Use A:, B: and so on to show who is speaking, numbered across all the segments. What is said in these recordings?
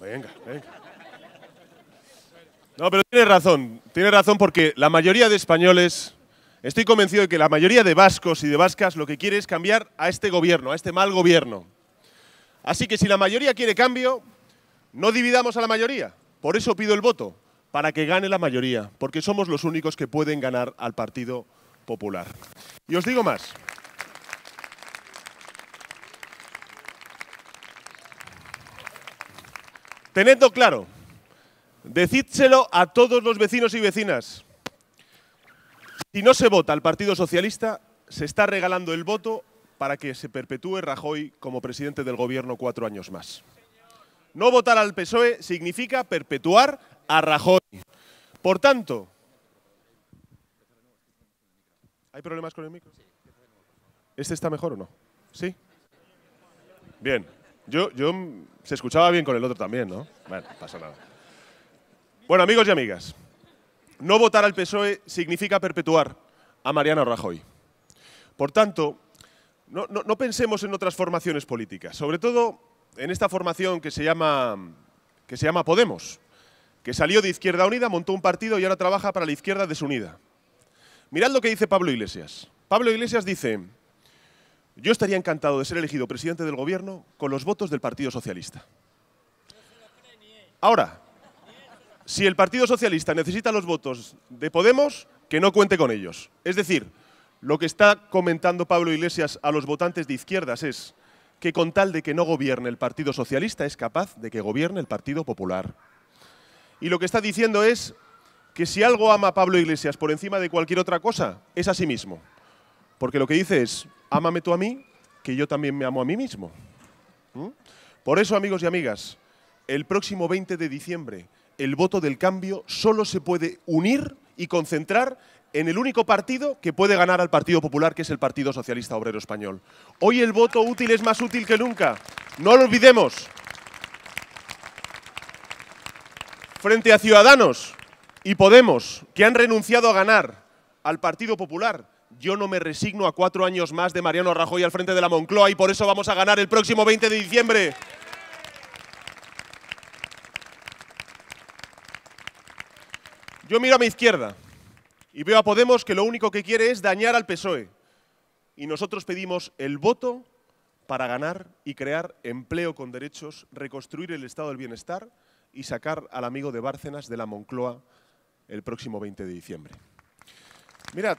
A: Venga, venga. No, pero tiene razón, tiene razón porque la mayoría de españoles, estoy convencido de que la mayoría de vascos y de vascas lo que quiere es cambiar a este gobierno, a este mal gobierno. Así que si la mayoría quiere cambio, no dividamos a la mayoría. Por eso pido el voto, para que gane la mayoría, porque somos los únicos que pueden ganar al Partido Popular. Y os digo más. Tenedlo claro. Decídselo a todos los vecinos y vecinas. Si no se vota al Partido Socialista, se está regalando el voto para que se perpetúe Rajoy como presidente del Gobierno cuatro años más. No votar al PSOE significa perpetuar a Rajoy. Por tanto, ¿hay problemas con el micro? ¿Este está mejor o no? ¿Sí? Bien. Yo, se escuchaba bien con el otro también, ¿no? Bueno, pasa nada. Bueno, amigos y amigas, no votar al PSOE significa perpetuar a Mariano Rajoy. Por tanto, no, pensemos en otras formaciones políticas, sobre todo en esta formación que se llama, que se llama Podemos, que salió de Izquierda Unida, montó un partido y ahora trabaja para la izquierda desunida. Mirad lo que dice Pablo Iglesias. Pablo Iglesias dice, yo estaría encantado de ser elegido presidente del gobierno con los votos del Partido Socialista. Ahora, si el Partido Socialista necesita los votos de Podemos, que no cuente con ellos. Es decir, lo que está comentando Pablo Iglesias a los votantes de izquierdas es que con tal de que no gobierne el Partido Socialista es capaz de que gobierne el Partido Popular. Y lo que está diciendo es que si algo ama Pablo Iglesias por encima de cualquier otra cosa, es a sí mismo. Porque lo que dice es, ámame tú a mí, que yo también me amo a mí mismo. ¿Mm? Por eso, amigos y amigas, el próximo 20 de diciembre, el voto del cambio solo se puede unir y concentrar en el único partido que puede ganar al Partido Popular, que es el Partido Socialista Obrero Español. Hoy el voto útil es más útil que nunca. No lo olvidemos. Frente a Ciudadanos y Podemos, que han renunciado a ganar al Partido Popular, yo no me resigno a cuatro años más de Mariano Rajoy al frente de la Moncloa y por eso vamos a ganar el próximo 20 de diciembre. Yo miro a mi izquierda y veo a Podemos que lo único que quiere es dañar al PSOE. Y nosotros pedimos el voto para ganar y crear empleo con derechos, reconstruir el estado del bienestar y sacar al amigo de Bárcenas de la Moncloa el próximo 20 de diciembre. Mirad,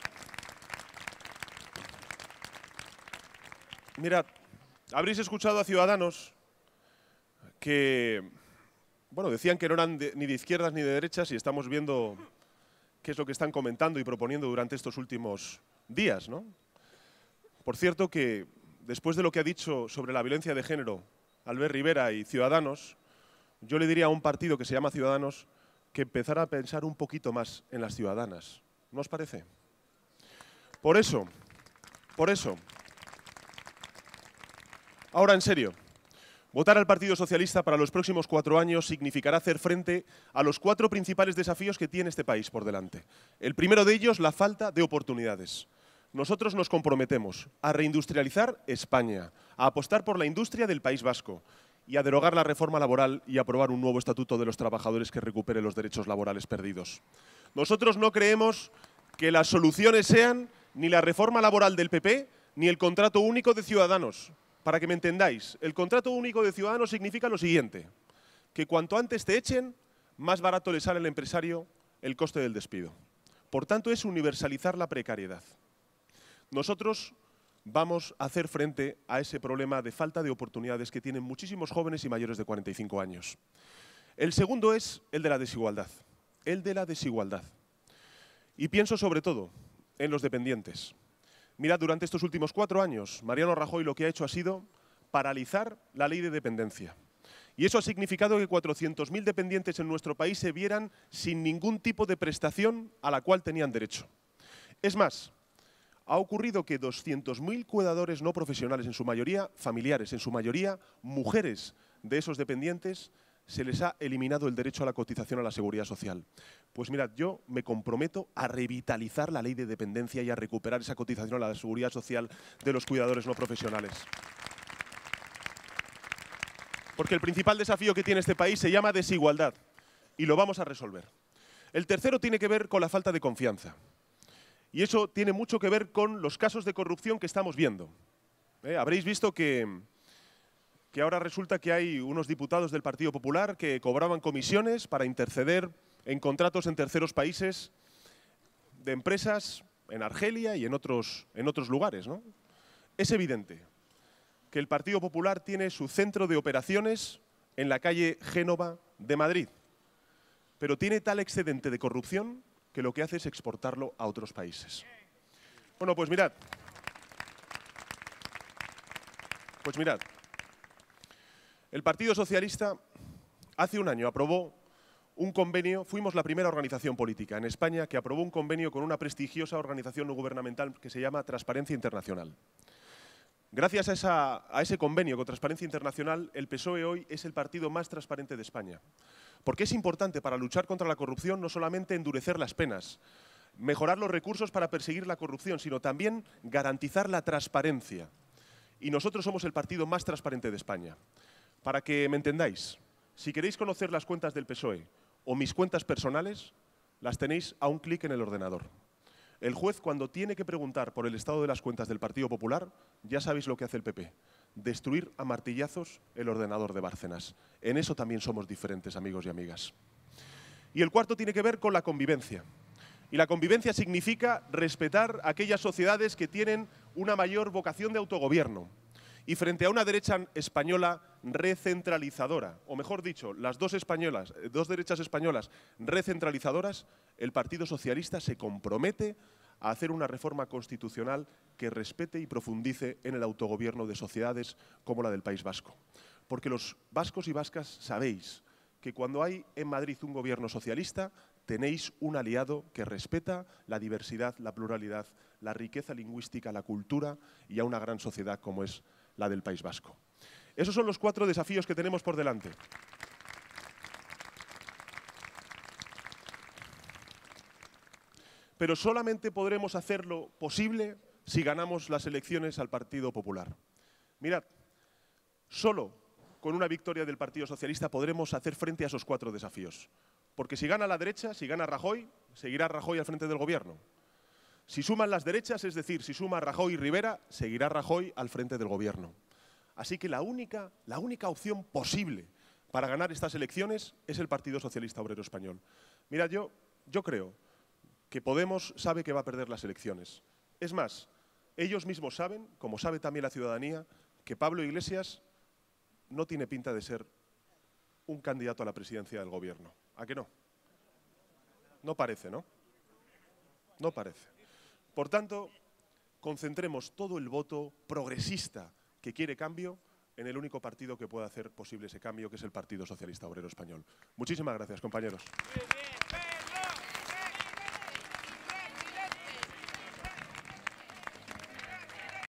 A: Mirad, habréis escuchado a ciudadanos que, bueno, decían que no eran ni de izquierdas ni de derechas y estamos viendo qué es lo que están comentando y proponiendo durante estos últimos días, ¿no? Por cierto que después de lo que ha dicho sobre la violencia de género Albert Rivera y Ciudadanos, yo le diría a un partido que se llama Ciudadanos que empezara a pensar un poquito más en las ciudadanas. ¿No os parece? Por eso, por eso, Ahora, en serio, votar al Partido Socialista para los próximos cuatro años significará hacer frente a los cuatro principales desafíos que tiene este país por delante. El primero de ellos, la falta de oportunidades. Nosotros nos comprometemos a reindustrializar España, a apostar por la industria del País Vasco y a derogar la reforma laboral y aprobar un nuevo estatuto de los trabajadores que recupere los derechos laborales perdidos. Nosotros no creemos que las soluciones sean ni la reforma laboral del PP ni el contrato único de ciudadanos. Para que me entendáis, el contrato único de ciudadano significa lo siguiente, que cuanto antes te echen, más barato le sale al empresario el coste del despido. Por tanto, es universalizar la precariedad. Nosotros vamos a hacer frente a ese problema de falta de oportunidades que tienen muchísimos jóvenes y mayores de 45 años. El segundo es el de la desigualdad. El de la desigualdad. Y pienso sobre todo en los dependientes. Mirad, durante estos últimos cuatro años, Mariano Rajoy lo que ha hecho ha sido paralizar la ley de dependencia. Y eso ha significado que 400.000 dependientes en nuestro país se vieran sin ningún tipo de prestación a la cual tenían derecho. Es más, ha ocurrido que 200.000 cuidadores no profesionales, en su mayoría familiares, en su mayoría mujeres de esos dependientes, se les ha eliminado el derecho a la cotización a la seguridad social. Pues mirad, yo me comprometo a revitalizar la ley de dependencia y a recuperar esa cotización a la seguridad social de los cuidadores no profesionales. Porque el principal desafío que tiene este país se llama desigualdad y lo vamos a resolver. El tercero tiene que ver con la falta de confianza. Y eso tiene mucho que ver con los casos de corrupción que estamos viendo. Eh, habréis visto que que ahora resulta que hay unos diputados del Partido Popular que cobraban comisiones para interceder en contratos en terceros países de empresas en Argelia y en otros, en otros lugares. ¿no? Es evidente que el Partido Popular tiene su centro de operaciones en la calle Génova de Madrid, pero tiene tal excedente de corrupción que lo que hace es exportarlo a otros países. Bueno, pues mirad. Pues mirad, el Partido Socialista hace un año aprobó un convenio, fuimos la primera organización política en España que aprobó un convenio con una prestigiosa organización no gubernamental que se llama Transparencia Internacional. Gracias a, ese convenio con Transparencia Internacional, el PSOE hoy es el partido más transparente de España. Porque es importante para luchar contra la corrupción no solamente endurecer las penas, mejorar los recursos para perseguir la corrupción, sino también garantizar la transparencia. Y nosotros somos el partido más transparente de España. Para que me entendáis, si queréis conocer las cuentas del PSOE o mis cuentas personales, las tenéis a un clic en el ordenador. El juez, cuando tiene que preguntar por el estado de las cuentas del Partido Popular, ya sabéis lo que hace el PP. Destruir a martillazos el ordenador de Bárcenas. En eso también somos diferentes, amigos y amigas. Y el cuarto tiene que ver con la convivencia. Y la convivencia significa respetar aquellas sociedades que tienen una mayor vocación de autogobierno, y frente a una derecha española recentralizadora, o mejor dicho, las dos españolas, eh, dos derechas españolas recentralizadoras, el Partido Socialista se compromete a hacer una reforma constitucional que respete y profundice en el autogobierno de sociedades como la del País Vasco. Porque los vascos y vascas sabéis que cuando hay en Madrid un gobierno socialista, tenéis un aliado que respeta la diversidad, la pluralidad, la riqueza lingüística, la cultura y a una gran sociedad como es la del País Vasco. Esos son los cuatro desafíos que tenemos por delante. Pero solamente podremos hacerlo posible si ganamos las elecciones al Partido Popular. Mirad, solo con una victoria del Partido Socialista podremos hacer frente a esos cuatro desafíos. Porque si gana la derecha, si gana Rajoy, seguirá Rajoy al frente del Gobierno. Si suman las derechas, es decir, si suma Rajoy y Rivera, seguirá Rajoy al frente del gobierno. Así que la única, la única opción posible para ganar estas elecciones es el Partido Socialista Obrero Español. Mira, yo, yo creo que Podemos sabe que va a perder las elecciones. Es más, ellos mismos saben, como sabe también la ciudadanía, que Pablo Iglesias no tiene pinta de ser un candidato a la presidencia del gobierno. ¿A qué no? No parece, ¿no? No parece. Por tanto, concentremos todo el voto progresista que quiere cambio en el único partido que pueda hacer posible ese cambio, que es el Partido Socialista Obrero Español. Muchísimas gracias, compañeros.